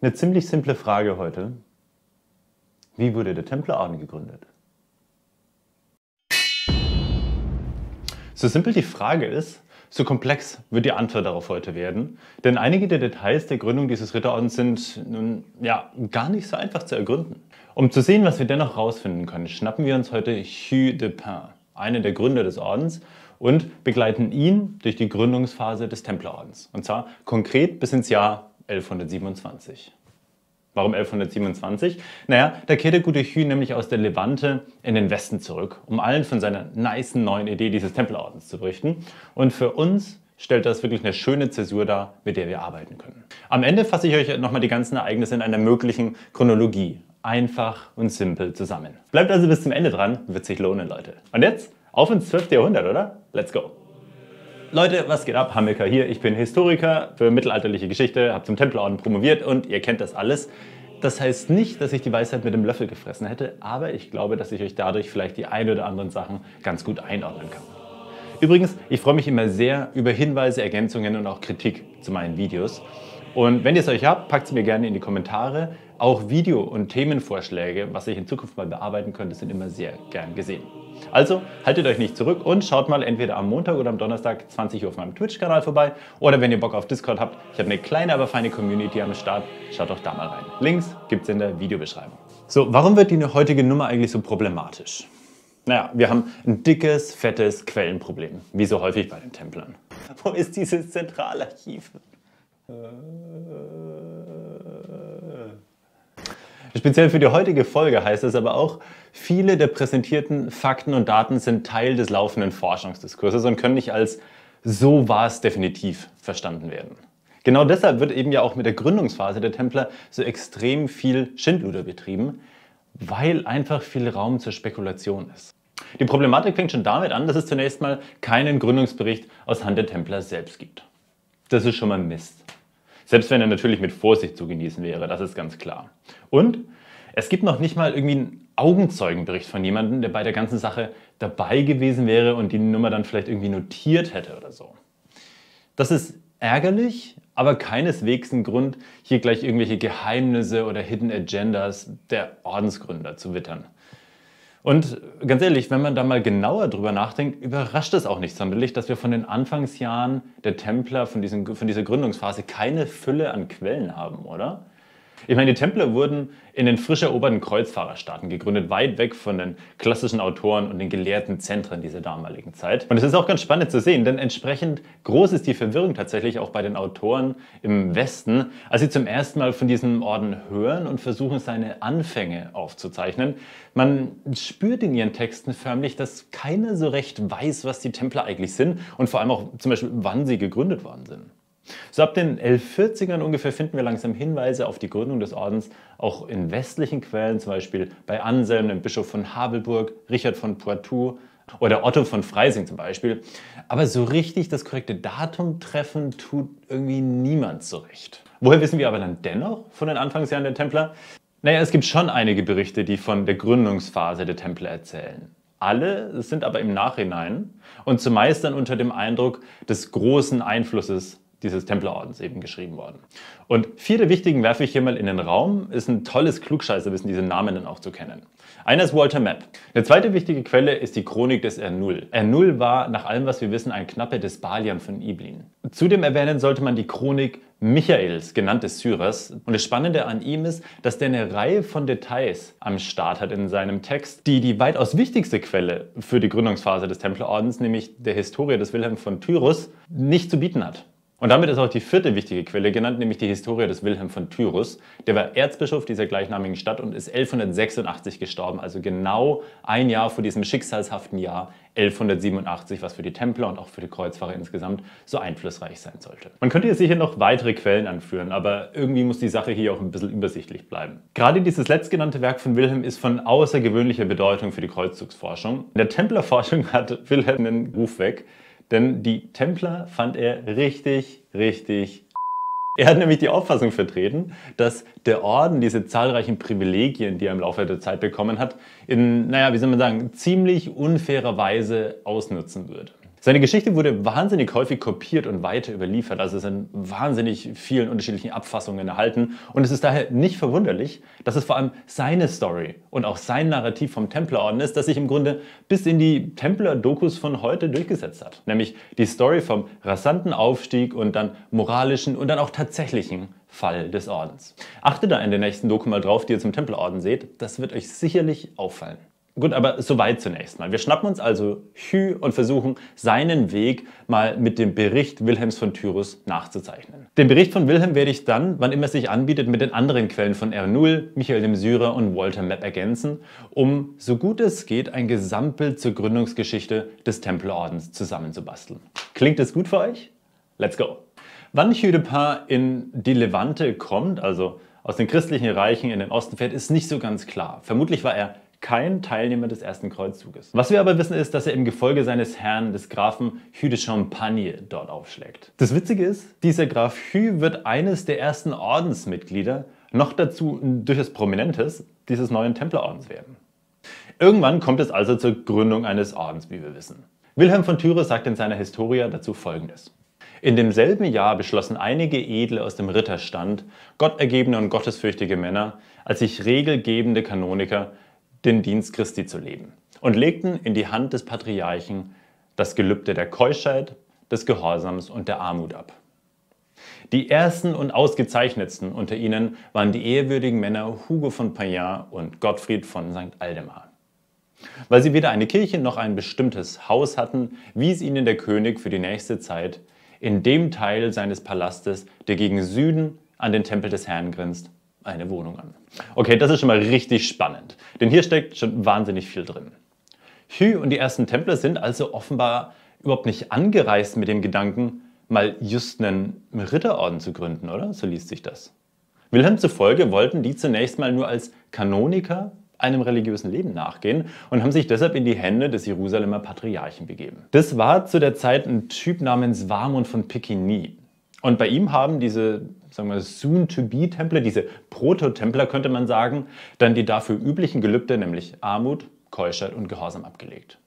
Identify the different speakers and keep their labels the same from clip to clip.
Speaker 1: Eine ziemlich simple Frage heute. Wie wurde der Templerorden gegründet? So simpel die Frage ist, so komplex wird die Antwort darauf heute werden, denn einige der Details der Gründung dieses Ritterordens sind nun ja gar nicht so einfach zu ergründen. Um zu sehen, was wir dennoch herausfinden können, schnappen wir uns heute Hugh de Pin, einen der Gründer des Ordens, und begleiten ihn durch die Gründungsphase des Templerordens, und zwar konkret bis ins Jahr 1127. Warum 1127? Naja, da kehrte Gutechü nämlich aus der Levante in den Westen zurück, um allen von seiner nice neuen Idee dieses Tempelordens zu berichten. Und für uns stellt das wirklich eine schöne Zäsur dar, mit der wir arbeiten können. Am Ende fasse ich euch nochmal die ganzen Ereignisse in einer möglichen Chronologie einfach und simpel zusammen. Bleibt also bis zum Ende dran, wird sich lohnen, Leute. Und jetzt auf ins 12. Jahrhundert, oder? Let's go! Leute, was geht ab? Hamilker hier. Ich bin Historiker für mittelalterliche Geschichte, habe zum Templerorden promoviert und ihr kennt das alles. Das heißt nicht, dass ich die Weisheit mit dem Löffel gefressen hätte, aber ich glaube, dass ich euch dadurch vielleicht die ein oder anderen Sachen ganz gut einordnen kann. Übrigens, ich freue mich immer sehr über Hinweise, Ergänzungen und auch Kritik zu meinen Videos. Und wenn ihr es euch habt, packt es mir gerne in die Kommentare. Auch Video- und Themenvorschläge, was ich in Zukunft mal bearbeiten könnte, sind immer sehr gern gesehen. Also haltet euch nicht zurück und schaut mal entweder am Montag oder am Donnerstag 20 Uhr auf meinem Twitch-Kanal vorbei oder wenn ihr Bock auf Discord habt, ich habe eine kleine, aber feine Community am Start, schaut doch da mal rein. Links gibt es in der Videobeschreibung. So, warum wird die heutige Nummer eigentlich so problematisch? Naja, wir haben ein dickes, fettes Quellenproblem, wie so häufig bei den Templern. Wo ist dieses Zentralarchiv? Speziell für die heutige Folge heißt es aber auch, Viele der präsentierten Fakten und Daten sind Teil des laufenden Forschungsdiskurses und können nicht als so war es definitiv verstanden werden. Genau deshalb wird eben ja auch mit der Gründungsphase der Templer so extrem viel Schindluder betrieben, weil einfach viel Raum zur Spekulation ist. Die Problematik fängt schon damit an, dass es zunächst mal keinen Gründungsbericht aus Hand der Templer selbst gibt. Das ist schon mal Mist. Selbst wenn er natürlich mit Vorsicht zu genießen wäre, das ist ganz klar. Und es gibt noch nicht mal irgendwie einen Augenzeugenbericht von jemandem, der bei der ganzen Sache dabei gewesen wäre und die Nummer dann vielleicht irgendwie notiert hätte oder so. Das ist ärgerlich, aber keineswegs ein Grund, hier gleich irgendwelche Geheimnisse oder Hidden Agendas der Ordensgründer zu wittern. Und ganz ehrlich, wenn man da mal genauer drüber nachdenkt, überrascht es auch nicht sonderlich, dass wir von den Anfangsjahren der Templer, von, diesen, von dieser Gründungsphase, keine Fülle an Quellen haben, oder? Ich meine, die Templer wurden in den frisch eroberten Kreuzfahrerstaaten gegründet, weit weg von den klassischen Autoren und den gelehrten Zentren dieser damaligen Zeit. Und es ist auch ganz spannend zu sehen, denn entsprechend groß ist die Verwirrung tatsächlich auch bei den Autoren im Westen, als sie zum ersten Mal von diesem Orden hören und versuchen, seine Anfänge aufzuzeichnen. Man spürt in ihren Texten förmlich, dass keiner so recht weiß, was die Templer eigentlich sind und vor allem auch zum Beispiel, wann sie gegründet worden sind. So ab den 1140ern ungefähr finden wir langsam Hinweise auf die Gründung des Ordens auch in westlichen Quellen, zum Beispiel bei Anselm, dem Bischof von Habelburg, Richard von Poitou oder Otto von Freising zum Beispiel. Aber so richtig das korrekte Datum treffen tut irgendwie niemand zurecht. Woher wissen wir aber dann dennoch von den Anfangsjahren der Templer? Naja, es gibt schon einige Berichte, die von der Gründungsphase der Templer erzählen. Alle sind aber im Nachhinein und zumeist dann unter dem Eindruck des großen Einflusses dieses Templerordens eben geschrieben worden. Und vier der wichtigen werfe ich hier mal in den Raum. Ist ein tolles Klugscheißerwissen, diese Namen dann auch zu kennen. Einer ist Walter Mapp. Eine zweite wichtige Quelle ist die Chronik des R0. R0 war, nach allem was wir wissen, ein Knappe des Balian von Iblin. Zudem erwähnen sollte man die Chronik Michaels, genannt des Syrers. Und das Spannende an ihm ist, dass der eine Reihe von Details am Start hat in seinem Text, die die weitaus wichtigste Quelle für die Gründungsphase des Templerordens, nämlich der Historie des Wilhelm von Tyrus, nicht zu bieten hat. Und damit ist auch die vierte wichtige Quelle genannt, nämlich die Historie des Wilhelm von Tyrus. Der war Erzbischof dieser gleichnamigen Stadt und ist 1186 gestorben, also genau ein Jahr vor diesem schicksalshaften Jahr 1187, was für die Templer und auch für die Kreuzfahrer insgesamt so einflussreich sein sollte. Man könnte jetzt sicher noch weitere Quellen anführen, aber irgendwie muss die Sache hier auch ein bisschen übersichtlich bleiben. Gerade dieses letztgenannte Werk von Wilhelm ist von außergewöhnlicher Bedeutung für die Kreuzzugsforschung. In der Templerforschung hat Wilhelm einen Ruf weg. Denn die Templer fand er richtig, richtig er hat nämlich die Auffassung vertreten, dass der Orden diese zahlreichen Privilegien, die er im Laufe der Zeit bekommen hat, in, naja, wie soll man sagen, ziemlich unfairer Weise ausnutzen würde. Seine Geschichte wurde wahnsinnig häufig kopiert und weiter überliefert, also es sind wahnsinnig vielen unterschiedlichen Abfassungen erhalten und es ist daher nicht verwunderlich, dass es vor allem seine Story und auch sein Narrativ vom Templerorden ist, das sich im Grunde bis in die Templer-Dokus von heute durchgesetzt hat. Nämlich die Story vom rasanten Aufstieg und dann moralischen und dann auch tatsächlichen Fall des Ordens. Achtet da in der nächsten Doku mal drauf, die ihr zum Templerorden seht, das wird euch sicherlich auffallen. Gut, aber soweit zunächst mal. Wir schnappen uns also Hü und versuchen, seinen Weg mal mit dem Bericht Wilhelms von Tyrus nachzuzeichnen. Den Bericht von Wilhelm werde ich dann, wann immer es sich anbietet, mit den anderen Quellen von Ernul, Michael dem Syrer und Walter Mapp ergänzen, um so gut es geht ein Gesamtbild zur Gründungsgeschichte des Tempelordens zusammenzubasteln. Klingt das gut für euch? Let's go! Wann Hü de Pin in die Levante kommt, also aus den christlichen Reichen in den Osten fährt, ist nicht so ganz klar. Vermutlich war er kein Teilnehmer des ersten Kreuzzuges. Was wir aber wissen ist, dass er im Gefolge seines Herrn, des Grafen Hugh de Champagne, dort aufschlägt. Das Witzige ist, dieser Graf Hugh wird eines der ersten Ordensmitglieder, noch dazu durch das Prominentes dieses neuen Templerordens werden. Irgendwann kommt es also zur Gründung eines Ordens, wie wir wissen. Wilhelm von Thyre sagt in seiner Historia dazu folgendes. In demselben Jahr beschlossen einige Edle aus dem Ritterstand, gottergebene und gottesfürchtige Männer, als sich regelgebende Kanoniker, den Dienst Christi zu leben und legten in die Hand des Patriarchen das Gelübde der Keuschheit, des Gehorsams und der Armut ab. Die ersten und ausgezeichnetsten unter ihnen waren die ehrwürdigen Männer Hugo von Payan und Gottfried von St. Aldemar. Weil sie weder eine Kirche noch ein bestimmtes Haus hatten, wies ihnen der König für die nächste Zeit in dem Teil seines Palastes, der gegen Süden an den Tempel des Herrn grinst, eine Wohnung an. Okay, das ist schon mal richtig spannend, denn hier steckt schon wahnsinnig viel drin. Hü und die ersten Templer sind also offenbar überhaupt nicht angereist mit dem Gedanken, mal just einen Ritterorden zu gründen, oder? So liest sich das. Wilhelm zufolge wollten die zunächst mal nur als Kanoniker einem religiösen Leben nachgehen und haben sich deshalb in die Hände des Jerusalemer Patriarchen begeben. Das war zu der Zeit ein Typ namens Warmund von Pekini. Und bei ihm haben diese sagen wir, Soon-to-be-Templer, diese Proto-Templer könnte man sagen, dann die dafür üblichen Gelübde, nämlich Armut, Keuschheit und Gehorsam abgelegt.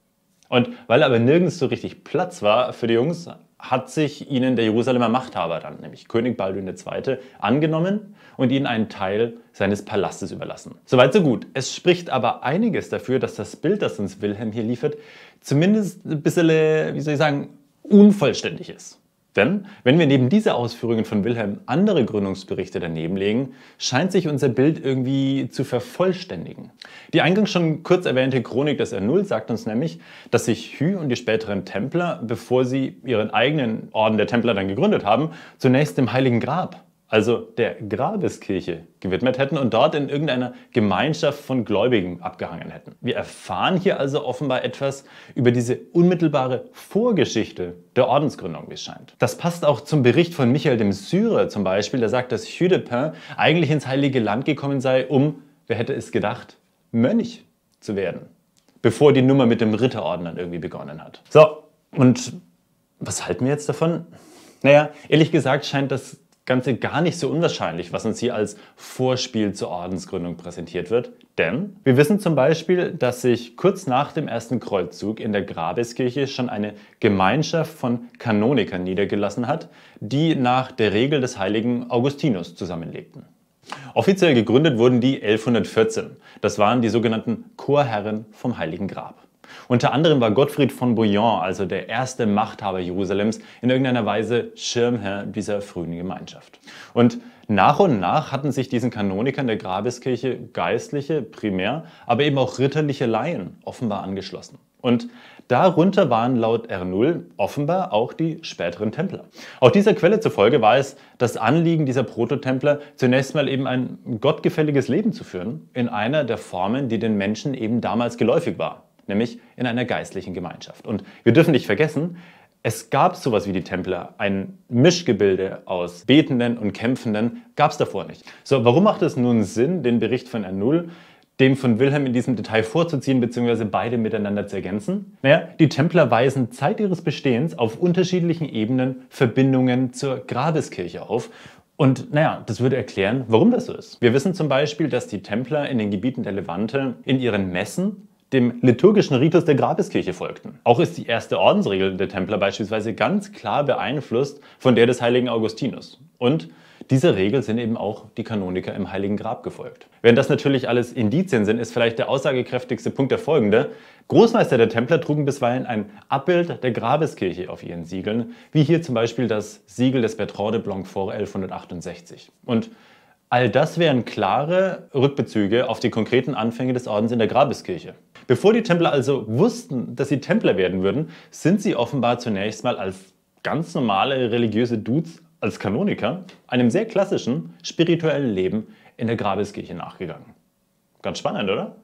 Speaker 1: Und weil aber nirgends so richtig Platz war für die Jungs, hat sich ihnen der Jerusalemer Machthaber dann, nämlich König Baldwin II., angenommen und ihnen einen Teil seines Palastes überlassen. Soweit so gut. Es spricht aber einiges dafür, dass das Bild, das uns Wilhelm hier liefert, zumindest ein bisschen, wie soll ich sagen, unvollständig ist. Denn wenn wir neben diese Ausführungen von Wilhelm andere Gründungsberichte daneben legen, scheint sich unser Bild irgendwie zu vervollständigen. Die eingangs schon kurz erwähnte Chronik des R0 sagt uns nämlich, dass sich Hü und die späteren Templer, bevor sie ihren eigenen Orden der Templer dann gegründet haben, zunächst im Heiligen Grab also der Grabeskirche, gewidmet hätten und dort in irgendeiner Gemeinschaft von Gläubigen abgehangen hätten. Wir erfahren hier also offenbar etwas über diese unmittelbare Vorgeschichte der Ordensgründung, wie es scheint. Das passt auch zum Bericht von Michael dem Syrer zum Beispiel, der sagt, dass Hudepin eigentlich ins Heilige Land gekommen sei, um, wer hätte es gedacht, Mönch zu werden, bevor die Nummer mit dem Ritterorden dann irgendwie begonnen hat. So, und was halten wir jetzt davon? Naja, ehrlich gesagt scheint das Ganze gar nicht so unwahrscheinlich, was uns hier als Vorspiel zur Ordensgründung präsentiert wird. Denn wir wissen zum Beispiel, dass sich kurz nach dem ersten Kreuzzug in der Grabeskirche schon eine Gemeinschaft von Kanonikern niedergelassen hat, die nach der Regel des heiligen Augustinus zusammenlebten. Offiziell gegründet wurden die 1114. Das waren die sogenannten Chorherren vom Heiligen Grab. Unter anderem war Gottfried von Bouillon, also der erste Machthaber Jerusalems, in irgendeiner Weise Schirmherr dieser frühen Gemeinschaft. Und nach und nach hatten sich diesen Kanonikern der Grabeskirche geistliche, primär, aber eben auch ritterliche Laien offenbar angeschlossen. Und darunter waren laut R0 offenbar auch die späteren Templer. Auch dieser Quelle zufolge war es das Anliegen dieser Prototempler, zunächst mal eben ein gottgefälliges Leben zu führen, in einer der Formen, die den Menschen eben damals geläufig war, nämlich in einer geistlichen Gemeinschaft. Und wir dürfen nicht vergessen, es gab sowas wie die Templer, ein Mischgebilde aus Betenden und Kämpfenden, gab es davor nicht. So, warum macht es nun Sinn, den Bericht von R0 dem von Wilhelm in diesem Detail vorzuziehen bzw. beide miteinander zu ergänzen? Naja, die Templer weisen Zeit ihres Bestehens auf unterschiedlichen Ebenen Verbindungen zur Grabeskirche auf und naja, das würde erklären, warum das so ist. Wir wissen zum Beispiel, dass die Templer in den Gebieten der Levante in ihren Messen dem liturgischen Ritus der Grabeskirche folgten. Auch ist die erste Ordensregel der Templer beispielsweise ganz klar beeinflusst von der des heiligen Augustinus. Und dieser Regel sind eben auch die Kanoniker im Heiligen Grab gefolgt. Während das natürlich alles Indizien sind, ist vielleicht der aussagekräftigste Punkt der folgende. Großmeister der Templer trugen bisweilen ein Abbild der Grabeskirche auf ihren Siegeln, wie hier zum Beispiel das Siegel des Bertrand de Blancfort 1168. Und All das wären klare Rückbezüge auf die konkreten Anfänge des Ordens in der Grabeskirche. Bevor die Templer also wussten, dass sie Templer werden würden, sind sie offenbar zunächst mal als ganz normale religiöse Dudes, als Kanoniker, einem sehr klassischen spirituellen Leben in der Grabeskirche nachgegangen. Ganz spannend, oder?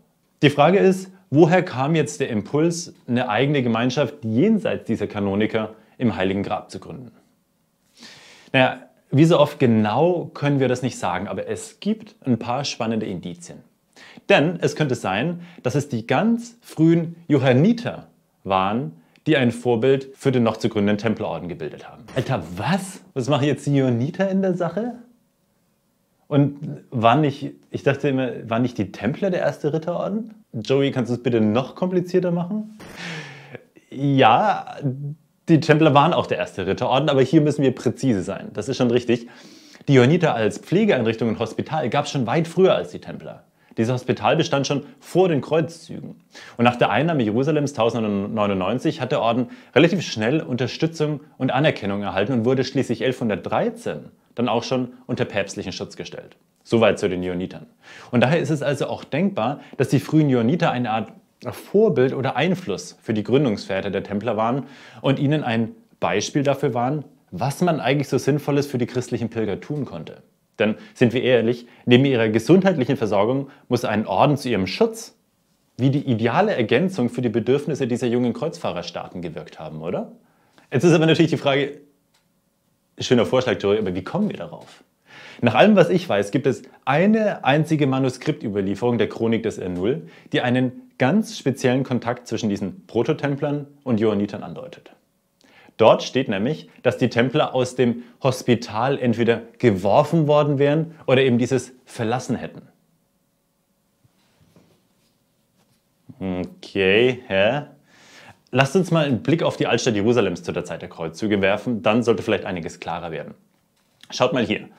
Speaker 1: Die Frage ist, woher kam jetzt der Impuls, eine eigene Gemeinschaft jenseits dieser Kanoniker im Heiligen Grab zu gründen? Naja, wie so oft genau können wir das nicht sagen, aber es gibt ein paar spannende Indizien. Denn es könnte sein, dass es die ganz frühen Johanniter waren, die ein Vorbild für den noch zu gründenden Templerorden gebildet haben. Alter, was? Was machen jetzt die Johanniter in der Sache? Und waren nicht, ich dachte immer, waren nicht die Templer der erste Ritterorden? Joey, kannst du es bitte noch komplizierter machen? Ja, die Templer waren auch der erste Ritterorden, aber hier müssen wir präzise sein. Das ist schon richtig. Die Johanniter als Pflegeeinrichtung und Hospital gab es schon weit früher als die Templer. Dieses Hospital bestand schon vor den Kreuzzügen. Und nach der Einnahme Jerusalems 1099 hat der Orden relativ schnell Unterstützung und Anerkennung erhalten und wurde schließlich 1113 dann auch schon unter päpstlichen Schutz gestellt. Soweit zu den Johannitern. Und daher ist es also auch denkbar, dass die frühen Johanniter eine Art Vorbild oder Einfluss für die Gründungsväter der Templer waren und ihnen ein Beispiel dafür waren, was man eigentlich so Sinnvolles für die christlichen Pilger tun konnte. Denn sind wir ehrlich, neben ihrer gesundheitlichen Versorgung muss ein Orden zu ihrem Schutz wie die ideale Ergänzung für die Bedürfnisse dieser jungen Kreuzfahrerstaaten gewirkt haben, oder? Jetzt ist aber natürlich die Frage, schöner Vorschlag, Jory, aber wie kommen wir darauf? Nach allem, was ich weiß, gibt es eine einzige Manuskriptüberlieferung der Chronik des R0, die einen ganz speziellen Kontakt zwischen diesen Prototemplern und Johannitern andeutet. Dort steht nämlich, dass die Templer aus dem Hospital entweder geworfen worden wären oder eben dieses verlassen hätten. Okay, hä? Lasst uns mal einen Blick auf die Altstadt Jerusalems zu der Zeit der Kreuzzüge werfen, dann sollte vielleicht einiges klarer werden. Schaut mal hier.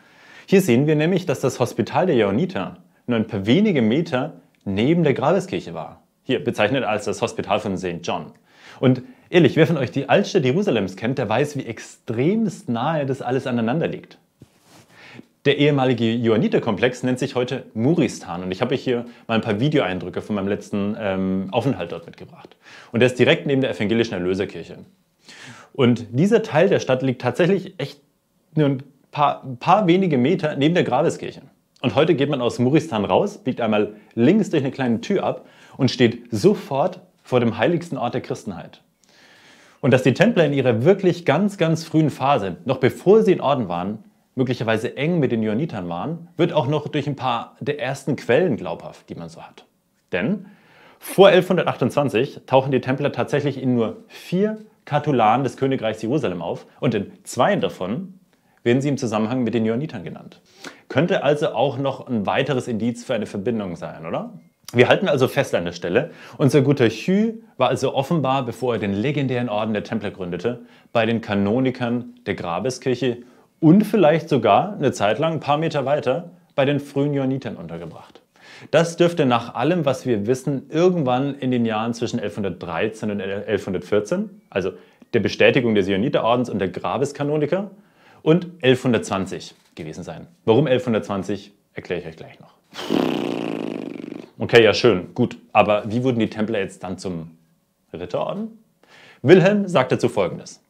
Speaker 1: Hier sehen wir nämlich, dass das Hospital der Johanniter nur ein paar wenige Meter neben der Grabeskirche war hier bezeichnet als das Hospital von St. John. Und ehrlich, wer von euch die Altstadt Jerusalems kennt, der weiß, wie extremst nahe das alles aneinander liegt. Der ehemalige Johanniterkomplex nennt sich heute Muristan und ich habe euch hier mal ein paar Videoeindrücke von meinem letzten ähm, Aufenthalt dort mitgebracht. Und der ist direkt neben der evangelischen Erlöserkirche. Und dieser Teil der Stadt liegt tatsächlich echt nur ein paar, ein paar wenige Meter neben der Grabeskirche. Und heute geht man aus Muristan raus, biegt einmal links durch eine kleine Tür ab und steht sofort vor dem heiligsten Ort der Christenheit. Und dass die Templer in ihrer wirklich ganz, ganz frühen Phase, noch bevor sie in Orden waren, möglicherweise eng mit den Johannitern waren, wird auch noch durch ein paar der ersten Quellen glaubhaft, die man so hat. Denn vor 1128 tauchen die Templer tatsächlich in nur vier Katulanen des Königreichs Jerusalem auf und in zwei davon werden sie im Zusammenhang mit den Johannitern genannt. Könnte also auch noch ein weiteres Indiz für eine Verbindung sein, oder? Wir halten also fest an der Stelle, unser guter Hü war also offenbar, bevor er den legendären Orden der Templer gründete, bei den Kanonikern der Grabeskirche und vielleicht sogar eine Zeit lang ein paar Meter weiter bei den frühen Johannitern untergebracht. Das dürfte nach allem, was wir wissen, irgendwann in den Jahren zwischen 1113 und 1114, also der Bestätigung des Johanniterordens und der Grabeskanoniker, und 1120 gewesen sein. Warum 1120, erkläre ich euch gleich noch. Okay, ja schön, gut, aber wie wurden die Templer jetzt dann zum Ritterorden? Wilhelm sagt dazu folgendes.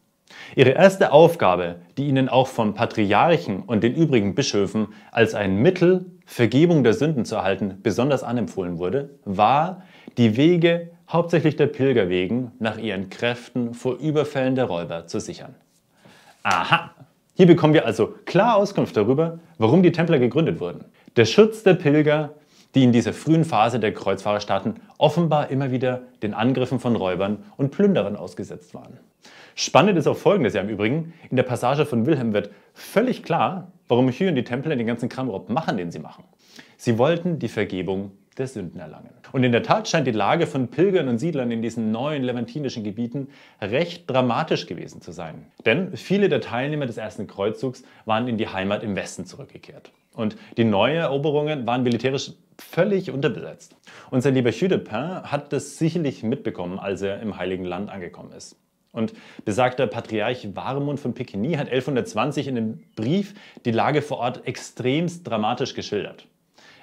Speaker 1: Ihre erste Aufgabe, die ihnen auch vom Patriarchen und den übrigen Bischöfen als ein Mittel, Vergebung der Sünden zu erhalten, besonders anempfohlen wurde, war, die Wege hauptsächlich der Pilgerwegen nach ihren Kräften vor Überfällen der Räuber zu sichern. Aha! Hier bekommen wir also klar Auskunft darüber, warum die Templer gegründet wurden. Der Schutz der Pilger die in dieser frühen Phase der Kreuzfahrerstaaten offenbar immer wieder den Angriffen von Räubern und Plünderern ausgesetzt waren. Spannend ist auch folgendes ja im Übrigen. In der Passage von Wilhelm wird völlig klar, warum Hugh und die Templer den ganzen Kram überhaupt machen, den sie machen. Sie wollten die Vergebung der Sünden erlangen. Und in der Tat scheint die Lage von Pilgern und Siedlern in diesen neuen levantinischen Gebieten recht dramatisch gewesen zu sein. Denn viele der Teilnehmer des ersten Kreuzzugs waren in die Heimat im Westen zurückgekehrt. Und die neuen Eroberungen waren militärisch völlig unterbesetzt. Unser lieber Chudepin hat das sicherlich mitbekommen, als er im Heiligen Land angekommen ist. Und besagter Patriarch Warmund von Pekini hat 1120 in einem Brief die Lage vor Ort extremst dramatisch geschildert.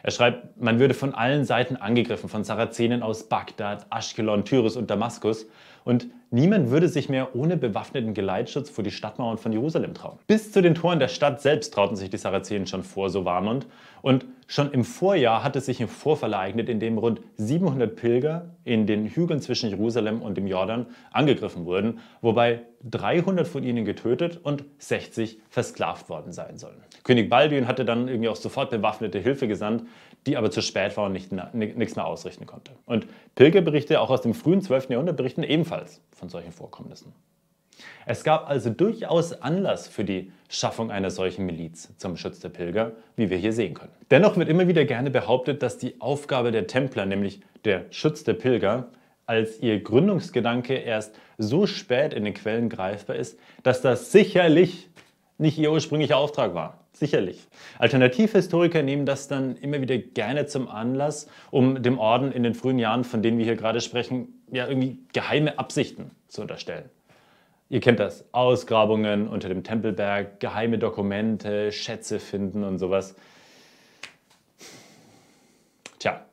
Speaker 1: Er schreibt, man würde von allen Seiten angegriffen, von Sarazenen aus Bagdad, Aschkelon, Tyrus und Damaskus und niemand würde sich mehr ohne bewaffneten Geleitschutz vor die Stadtmauern von Jerusalem trauen. Bis zu den Toren der Stadt selbst trauten sich die Sarazenen schon vor, so Warmund. Und schon im Vorjahr hatte sich ein Vorfall ereignet, in dem rund 700 Pilger in den Hügeln zwischen Jerusalem und dem Jordan angegriffen wurden, wobei 300 von ihnen getötet und 60 versklavt worden sein sollen. König Baldwin hatte dann irgendwie auch sofort bewaffnete Hilfe gesandt, die aber zu spät war und nichts mehr ausrichten konnte. Und Pilgerberichte auch aus dem frühen 12. Jahrhundert berichten ebenfalls von solchen Vorkommnissen. Es gab also durchaus Anlass für die Schaffung einer solchen Miliz zum Schutz der Pilger, wie wir hier sehen können. Dennoch wird immer wieder gerne behauptet, dass die Aufgabe der Templer, nämlich der Schutz der Pilger, als ihr Gründungsgedanke erst so spät in den Quellen greifbar ist, dass das sicherlich nicht ihr ursprünglicher Auftrag war. Sicherlich. Alternativhistoriker nehmen das dann immer wieder gerne zum Anlass, um dem Orden in den frühen Jahren, von denen wir hier gerade sprechen, ja irgendwie geheime Absichten zu unterstellen. Ihr kennt das, Ausgrabungen unter dem Tempelberg, geheime Dokumente, Schätze finden und sowas. Tja,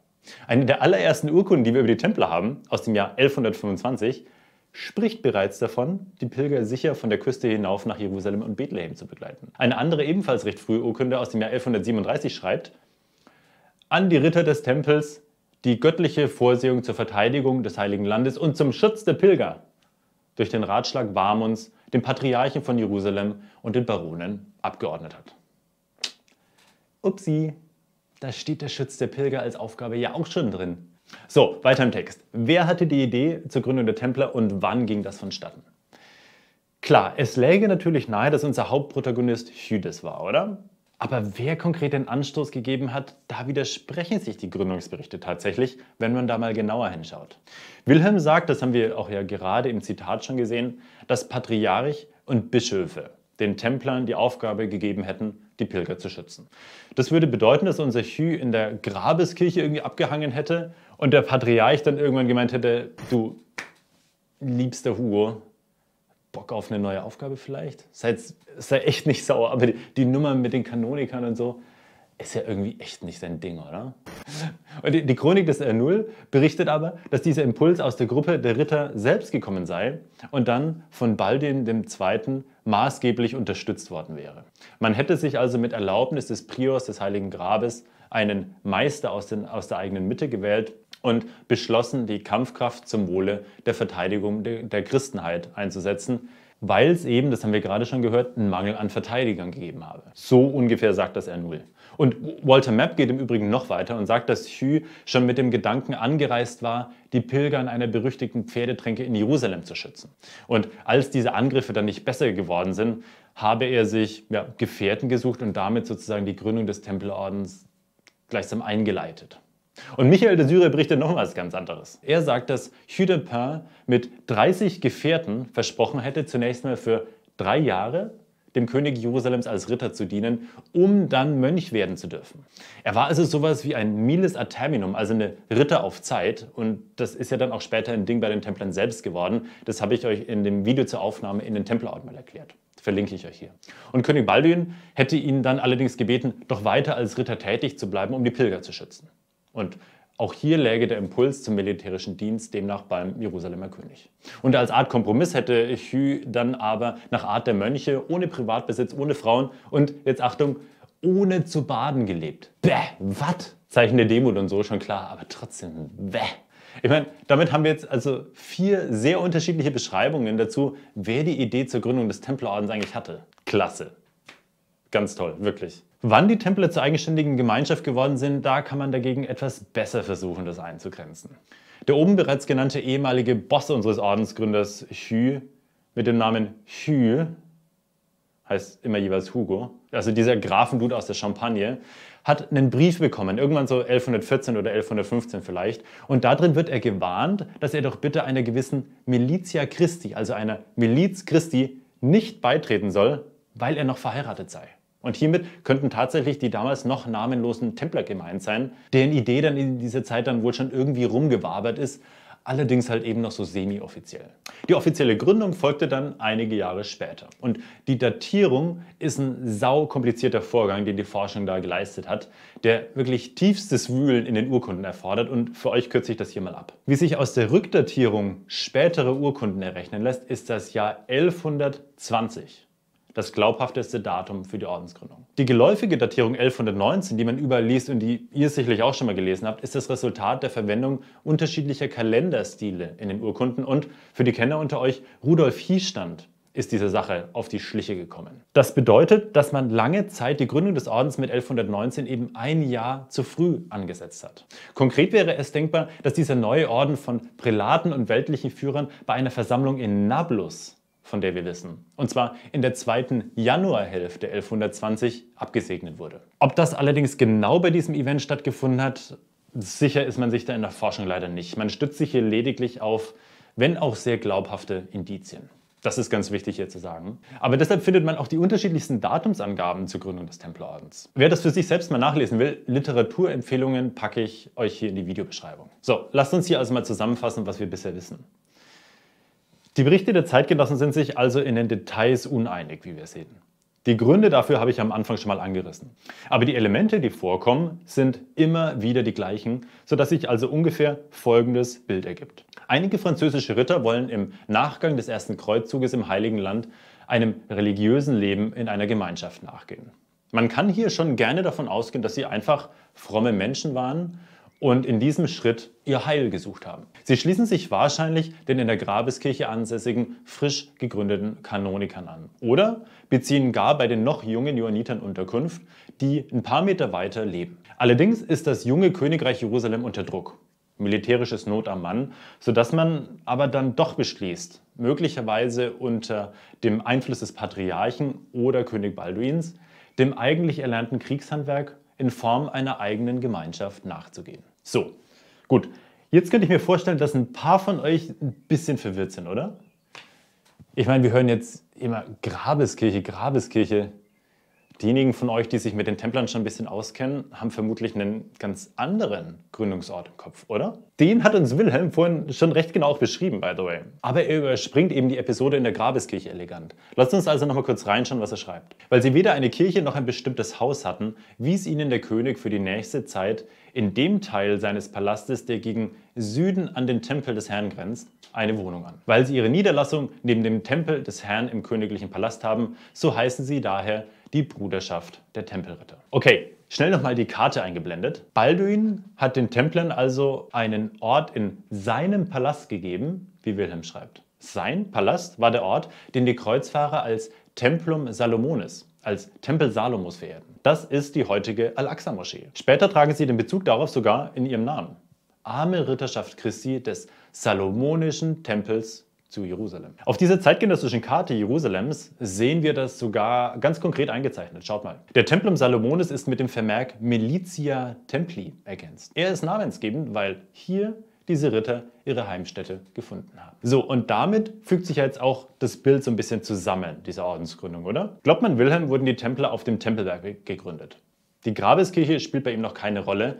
Speaker 1: eine der allerersten Urkunden, die wir über die Templer haben, aus dem Jahr 1125, spricht bereits davon, die Pilger sicher von der Küste hinauf nach Jerusalem und Bethlehem zu begleiten. Eine andere ebenfalls recht frühe Urkunde aus dem Jahr 1137 schreibt, an die Ritter des Tempels die göttliche Vorsehung zur Verteidigung des heiligen Landes und zum Schutz der Pilger durch den Ratschlag Warmunds, dem Patriarchen von Jerusalem und den Baronen abgeordnet hat. Upsi, da steht der Schutz der Pilger als Aufgabe ja auch schon drin. So, weiter im Text. Wer hatte die Idee zur Gründung der Templer und wann ging das vonstatten? Klar, es läge natürlich nahe, dass unser Hauptprotagonist Hüdes war, oder? Aber wer konkret den Anstoß gegeben hat, da widersprechen sich die Gründungsberichte tatsächlich, wenn man da mal genauer hinschaut. Wilhelm sagt, das haben wir auch ja gerade im Zitat schon gesehen, dass Patriarch und Bischöfe den Templern die Aufgabe gegeben hätten, die Pilger zu schützen. Das würde bedeuten, dass unser Hü in der Grabeskirche irgendwie abgehangen hätte und der Patriarch dann irgendwann gemeint hätte, du, liebster Hugo, Bock auf eine neue Aufgabe vielleicht? Sei, sei echt nicht sauer, aber die, die Nummer mit den Kanonikern und so, ist ja irgendwie echt nicht sein Ding, oder? Und die, die Chronik des R0 berichtet aber, dass dieser Impuls aus der Gruppe der Ritter selbst gekommen sei und dann von Baldin II. maßgeblich unterstützt worden wäre. Man hätte sich also mit Erlaubnis des Priors des Heiligen Grabes einen Meister aus, den, aus der eigenen Mitte gewählt, und beschlossen, die Kampfkraft zum Wohle der Verteidigung der Christenheit einzusetzen, weil es eben, das haben wir gerade schon gehört, einen Mangel an Verteidigern gegeben habe. So ungefähr sagt das r null. Und Walter Mapp geht im Übrigen noch weiter und sagt, dass Hugh schon mit dem Gedanken angereist war, die Pilger in einer berüchtigten Pferdetränke in Jerusalem zu schützen. Und als diese Angriffe dann nicht besser geworden sind, habe er sich ja, Gefährten gesucht und damit sozusagen die Gründung des Tempelordens gleichsam eingeleitet. Und Michael de Syrer berichtet nochmal was ganz anderes. Er sagt, dass Hugh de Pin mit 30 Gefährten versprochen hätte, zunächst mal für drei Jahre dem König Jerusalems als Ritter zu dienen, um dann Mönch werden zu dürfen. Er war also sowas wie ein Miles ad terminum, also eine Ritter auf Zeit. Und das ist ja dann auch später ein Ding bei den Templern selbst geworden. Das habe ich euch in dem Video zur Aufnahme in den Templerort mal erklärt. Verlinke ich euch hier. Und König Balduin hätte ihn dann allerdings gebeten, doch weiter als Ritter tätig zu bleiben, um die Pilger zu schützen. Und auch hier läge der Impuls zum militärischen Dienst demnach beim Jerusalemer König. Und als Art Kompromiss hätte Hü dann aber nach Art der Mönche ohne Privatbesitz, ohne Frauen und jetzt Achtung, ohne zu baden gelebt. Bäh, wat? Zeichen der Demut und so schon klar, aber trotzdem bäh. Ich meine, damit haben wir jetzt also vier sehr unterschiedliche Beschreibungen dazu, wer die Idee zur Gründung des Templerordens eigentlich hatte. Klasse. Ganz toll, wirklich. Wann die Templer zur eigenständigen Gemeinschaft geworden sind, da kann man dagegen etwas besser versuchen, das einzugrenzen. Der oben bereits genannte ehemalige Boss unseres Ordensgründers Hü mit dem Namen Hü heißt immer jeweils Hugo, also dieser Grafendude aus der Champagne, hat einen Brief bekommen, irgendwann so 1114 oder 1115 vielleicht. Und darin wird er gewarnt, dass er doch bitte einer gewissen Militia Christi, also einer Miliz Christi, nicht beitreten soll, weil er noch verheiratet sei. Und hiermit könnten tatsächlich die damals noch namenlosen Templer gemeint sein, deren Idee dann in dieser Zeit dann wohl schon irgendwie rumgewabert ist, allerdings halt eben noch so semi-offiziell. Die offizielle Gründung folgte dann einige Jahre später. Und die Datierung ist ein sau komplizierter Vorgang, den die Forschung da geleistet hat, der wirklich tiefstes Wühlen in den Urkunden erfordert und für euch kürze ich das hier mal ab. Wie sich aus der Rückdatierung spätere Urkunden errechnen lässt, ist das Jahr 1120 das glaubhafteste Datum für die Ordensgründung. Die geläufige Datierung 1119, die man überall liest und die ihr sicherlich auch schon mal gelesen habt, ist das Resultat der Verwendung unterschiedlicher Kalenderstile in den Urkunden und für die Kenner unter euch, Rudolf Hiestand ist dieser Sache auf die Schliche gekommen. Das bedeutet, dass man lange Zeit die Gründung des Ordens mit 1119 eben ein Jahr zu früh angesetzt hat. Konkret wäre es denkbar, dass dieser neue Orden von Prälaten und weltlichen Führern bei einer Versammlung in Nablus von der wir wissen, und zwar in der zweiten Januarhälfte 1120 abgesegnet wurde. Ob das allerdings genau bei diesem Event stattgefunden hat, sicher ist man sich da in der Forschung leider nicht. Man stützt sich hier lediglich auf, wenn auch sehr glaubhafte Indizien. Das ist ganz wichtig hier zu sagen. Aber deshalb findet man auch die unterschiedlichsten Datumsangaben zur Gründung des Templerordens. Wer das für sich selbst mal nachlesen will, Literaturempfehlungen packe ich euch hier in die Videobeschreibung. So, lasst uns hier also mal zusammenfassen, was wir bisher wissen. Die Berichte der Zeitgenossen sind sich also in den Details uneinig, wie wir sehen. Die Gründe dafür habe ich am Anfang schon mal angerissen. Aber die Elemente, die vorkommen, sind immer wieder die gleichen, sodass sich also ungefähr folgendes Bild ergibt. Einige französische Ritter wollen im Nachgang des ersten Kreuzzuges im Heiligen Land einem religiösen Leben in einer Gemeinschaft nachgehen. Man kann hier schon gerne davon ausgehen, dass sie einfach fromme Menschen waren, und in diesem Schritt ihr Heil gesucht haben. Sie schließen sich wahrscheinlich den in der Grabeskirche ansässigen, frisch gegründeten Kanonikern an. Oder beziehen gar bei den noch jungen Johannitern Unterkunft, die ein paar Meter weiter leben. Allerdings ist das junge Königreich Jerusalem unter Druck. Militärisches Not am Mann, sodass man aber dann doch beschließt, möglicherweise unter dem Einfluss des Patriarchen oder König Balduins, dem eigentlich erlernten Kriegshandwerk in Form einer eigenen Gemeinschaft nachzugehen. So, gut. Jetzt könnte ich mir vorstellen, dass ein paar von euch ein bisschen verwirrt sind, oder? Ich meine, wir hören jetzt immer Grabeskirche, Grabeskirche. Diejenigen von euch, die sich mit den Templern schon ein bisschen auskennen, haben vermutlich einen ganz anderen Gründungsort im Kopf, oder? Den hat uns Wilhelm vorhin schon recht genau beschrieben, by the way. Aber er überspringt eben die Episode in der Grabeskirche elegant. Lasst uns also nochmal kurz reinschauen, was er schreibt. Weil sie weder eine Kirche noch ein bestimmtes Haus hatten, wies ihnen der König für die nächste Zeit in dem Teil seines Palastes, der gegen Süden an den Tempel des Herrn grenzt, eine Wohnung an. Weil sie ihre Niederlassung neben dem Tempel des Herrn im königlichen Palast haben, so heißen sie daher die Bruderschaft der Tempelritter. Okay, Schnell nochmal die Karte eingeblendet. Balduin hat den Templern also einen Ort in seinem Palast gegeben, wie Wilhelm schreibt. Sein Palast war der Ort, den die Kreuzfahrer als Templum Salomonis, als Tempel Salomos verehrten. Das ist die heutige Al-Aqsa-Moschee. Später tragen sie den Bezug darauf sogar in ihrem Namen. Arme Ritterschaft Christi des Salomonischen Tempels zu Jerusalem. Auf dieser zeitgenössischen Karte Jerusalems sehen wir das sogar ganz konkret eingezeichnet. Schaut mal. Der Templum Salomones ist mit dem Vermerk Militia Templi ergänzt. Er ist namensgebend, weil hier diese Ritter ihre Heimstätte gefunden haben. So, und damit fügt sich jetzt auch das Bild so ein bisschen zusammen, dieser Ordensgründung, oder? Glaubt man Wilhelm wurden die Templer auf dem Tempelberg gegründet. Die Grabeskirche spielt bei ihm noch keine Rolle,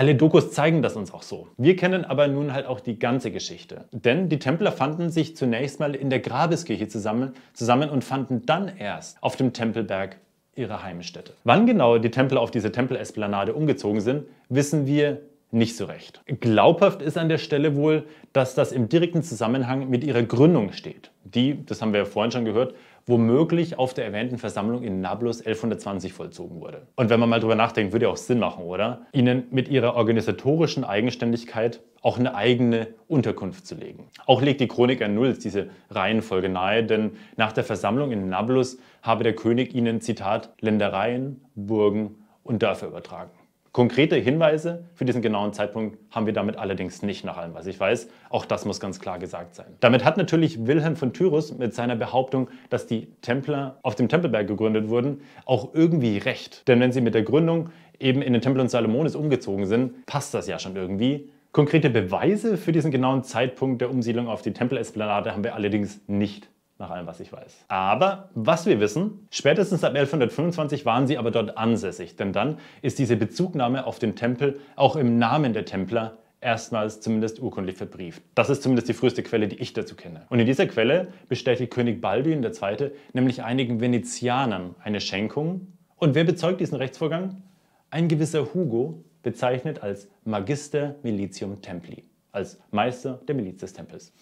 Speaker 1: alle Dokus zeigen das uns auch so. Wir kennen aber nun halt auch die ganze Geschichte. Denn die Templer fanden sich zunächst mal in der Grabeskirche zusammen, zusammen und fanden dann erst auf dem Tempelberg ihre Heimstätte. Wann genau die Templer auf diese Tempelesplanade umgezogen sind, wissen wir nicht so recht. Glaubhaft ist an der Stelle wohl, dass das im direkten Zusammenhang mit ihrer Gründung steht, die, das haben wir ja vorhin schon gehört, womöglich auf der erwähnten Versammlung in Nablus 1120 vollzogen wurde. Und wenn man mal drüber nachdenkt, würde ja auch Sinn machen, oder? Ihnen mit ihrer organisatorischen Eigenständigkeit auch eine eigene Unterkunft zu legen. Auch legt die Chronik an Nulls diese Reihenfolge nahe, denn nach der Versammlung in Nablus habe der König ihnen, Zitat, Ländereien, Burgen und Dörfer übertragen. Konkrete Hinweise für diesen genauen Zeitpunkt haben wir damit allerdings nicht nach allem, was ich weiß. Auch das muss ganz klar gesagt sein. Damit hat natürlich Wilhelm von Tyrus mit seiner Behauptung, dass die Templer auf dem Tempelberg gegründet wurden, auch irgendwie recht. Denn wenn sie mit der Gründung eben in den Tempel und Salomones umgezogen sind, passt das ja schon irgendwie. Konkrete Beweise für diesen genauen Zeitpunkt der Umsiedlung auf die Tempelesplanade haben wir allerdings nicht nach allem, was ich weiß. Aber was wir wissen, spätestens ab 1125 waren sie aber dort ansässig, denn dann ist diese Bezugnahme auf den Tempel auch im Namen der Templer erstmals zumindest urkundlich verbrieft. Das ist zumindest die früheste Quelle, die ich dazu kenne. Und in dieser Quelle bestätigt König Balduin II. nämlich einigen Venezianern eine Schenkung. Und wer bezeugt diesen Rechtsvorgang? Ein gewisser Hugo, bezeichnet als Magister Militium Templi, als Meister der Miliz des Tempels.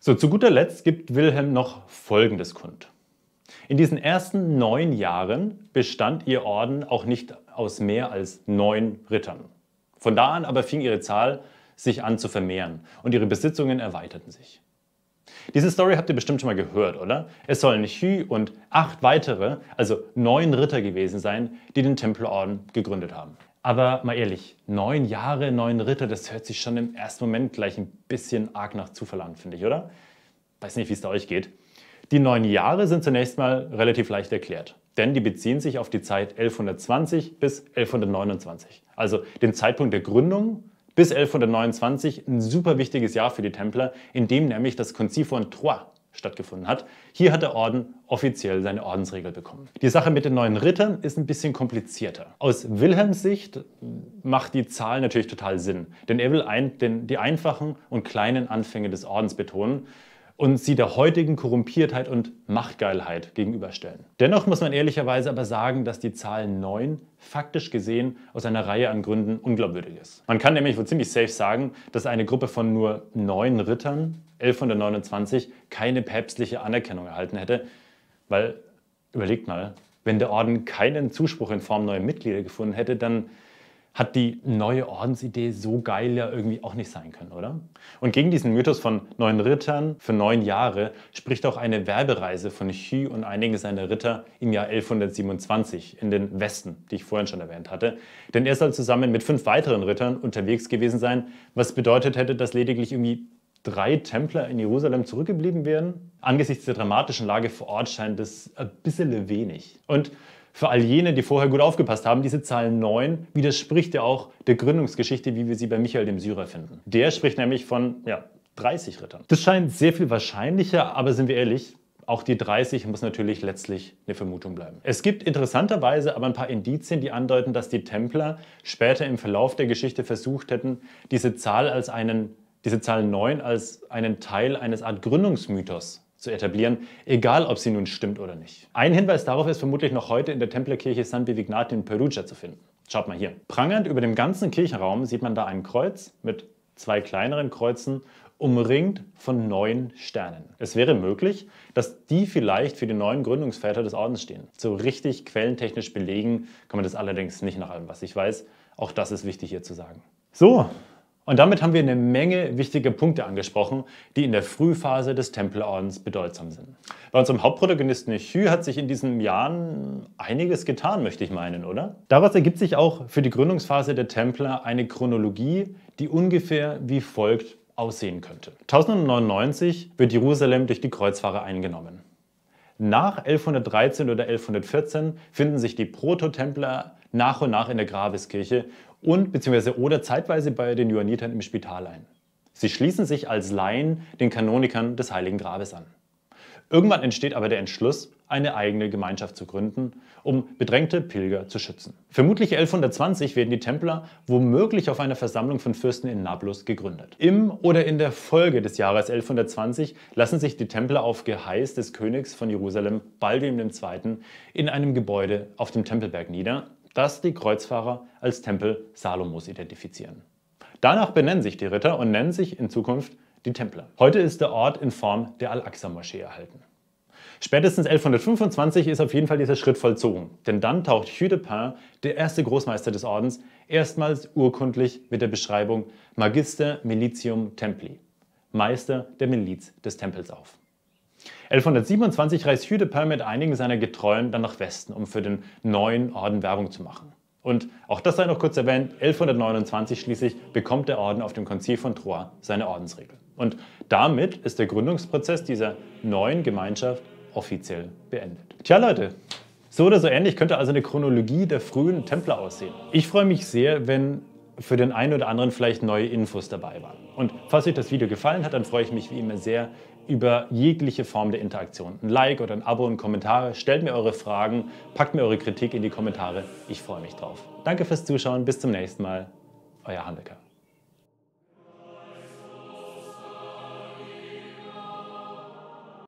Speaker 1: So, zu guter Letzt gibt Wilhelm noch Folgendes kund. In diesen ersten neun Jahren bestand ihr Orden auch nicht aus mehr als neun Rittern. Von da an aber fing ihre Zahl sich an zu vermehren und ihre Besitzungen erweiterten sich. Diese Story habt ihr bestimmt schon mal gehört, oder? Es sollen Hü und acht weitere, also neun Ritter gewesen sein, die den Tempelorden gegründet haben. Aber mal ehrlich, neun Jahre, neun Ritter, das hört sich schon im ersten Moment gleich ein bisschen arg nach Zufall an, finde ich, oder? Weiß nicht, wie es da euch geht. Die neun Jahre sind zunächst mal relativ leicht erklärt, denn die beziehen sich auf die Zeit 1120 bis 1129. Also den Zeitpunkt der Gründung bis 1129, ein super wichtiges Jahr für die Templer, in dem nämlich das Konzil von Troyes stattgefunden hat. Hier hat der Orden offiziell seine Ordensregel bekommen. Die Sache mit den neuen Rittern ist ein bisschen komplizierter. Aus Wilhelms Sicht macht die Zahl natürlich total Sinn, denn er will ein, den, die einfachen und kleinen Anfänge des Ordens betonen und sie der heutigen Korrumpiertheit und Machtgeilheit gegenüberstellen. Dennoch muss man ehrlicherweise aber sagen, dass die Zahl 9 faktisch gesehen aus einer Reihe an Gründen unglaubwürdig ist. Man kann nämlich wohl ziemlich safe sagen, dass eine Gruppe von nur neun Rittern 1129 keine päpstliche Anerkennung erhalten hätte, weil, überlegt mal, wenn der Orden keinen Zuspruch in Form neuer Mitglieder gefunden hätte, dann hat die neue Ordensidee so geil ja irgendwie auch nicht sein können, oder? Und gegen diesen Mythos von neuen Rittern für neun Jahre spricht auch eine Werbereise von Hugh und einigen seiner Ritter im Jahr 1127 in den Westen, die ich vorhin schon erwähnt hatte. Denn er soll zusammen mit fünf weiteren Rittern unterwegs gewesen sein, was bedeutet hätte, dass lediglich irgendwie drei Templer in Jerusalem zurückgeblieben wären. Angesichts der dramatischen Lage vor Ort scheint das ein bisschen wenig. Und für all jene, die vorher gut aufgepasst haben, diese Zahl 9 widerspricht ja auch der Gründungsgeschichte, wie wir sie bei Michael dem Syrer finden. Der spricht nämlich von ja, 30 Rittern. Das scheint sehr viel wahrscheinlicher, aber sind wir ehrlich, auch die 30 muss natürlich letztlich eine Vermutung bleiben. Es gibt interessanterweise aber ein paar Indizien, die andeuten, dass die Templer später im Verlauf der Geschichte versucht hätten, diese Zahl als einen diese Zahl 9 als einen Teil eines Art Gründungsmythos zu etablieren, egal ob sie nun stimmt oder nicht. Ein Hinweis darauf ist vermutlich noch heute in der Templerkirche San Vivignati in Perugia zu finden. Schaut mal hier. Prangernd über dem ganzen Kirchenraum sieht man da ein Kreuz mit zwei kleineren Kreuzen umringt von neun Sternen. Es wäre möglich, dass die vielleicht für die neuen Gründungsväter des Ordens stehen. So richtig quellentechnisch belegen kann man das allerdings nicht nach allem, was ich weiß. Auch das ist wichtig hier zu sagen. So, und damit haben wir eine Menge wichtige Punkte angesprochen, die in der Frühphase des Tempelordens bedeutsam sind. Bei unserem Hauptprotagonisten Hü hat sich in diesen Jahren einiges getan, möchte ich meinen, oder? Daraus ergibt sich auch für die Gründungsphase der Templer eine Chronologie, die ungefähr wie folgt aussehen könnte. 1099 wird Jerusalem durch die Kreuzfahrer eingenommen. Nach 1113 oder 1114 finden sich die Prototempler nach und nach in der Graveskirche und bzw. oder zeitweise bei den Johannitern im Spital ein. Sie schließen sich als Laien den Kanonikern des Heiligen Grabes an. Irgendwann entsteht aber der Entschluss, eine eigene Gemeinschaft zu gründen, um bedrängte Pilger zu schützen. Vermutlich 1120 werden die Templer womöglich auf einer Versammlung von Fürsten in Nablus gegründet. Im oder in der Folge des Jahres 1120 lassen sich die Templer auf Geheiß des Königs von Jerusalem Baldwin II. in einem Gebäude auf dem Tempelberg nieder, das die Kreuzfahrer als Tempel Salomos identifizieren. Danach benennen sich die Ritter und nennen sich in Zukunft die Templer. Heute ist der Ort in Form der Al-Aqsa-Moschee erhalten. Spätestens 1125 ist auf jeden Fall dieser Schritt vollzogen, denn dann taucht Hugh de Pin, der erste Großmeister des Ordens, erstmals urkundlich mit der Beschreibung Magister Militium Templi, Meister der Miliz des Tempels auf. 1127 reist Hüdepel mit einigen seiner Getreuen dann nach Westen, um für den neuen Orden Werbung zu machen. Und auch das sei noch kurz erwähnt, 1129 schließlich bekommt der Orden auf dem Konzil von Troyes seine Ordensregel. Und damit ist der Gründungsprozess dieser neuen Gemeinschaft offiziell beendet. Tja Leute, so oder so ähnlich könnte also eine Chronologie der frühen Templer aussehen. Ich freue mich sehr, wenn für den einen oder anderen vielleicht neue Infos dabei waren. Und falls euch das Video gefallen hat, dann freue ich mich wie immer sehr über jegliche Form der Interaktion. Ein Like oder ein Abo ein Kommentar, Stellt mir eure Fragen, packt mir eure Kritik in die Kommentare. Ich freue mich drauf. Danke fürs Zuschauen. Bis zum nächsten Mal. Euer Handecker.